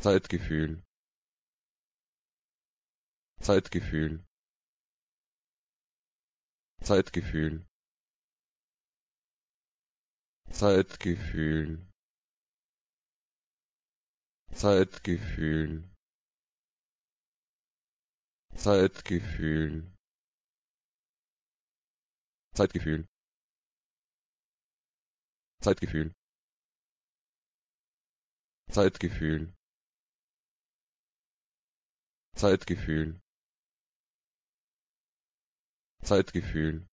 zeitgefühl zeitgefühl zeitgefühl zeitgefühl zeitgefühl zeitgefühl zeitgefühl zeitgefühl zeitgefühl zeitgefühl zeitgefühl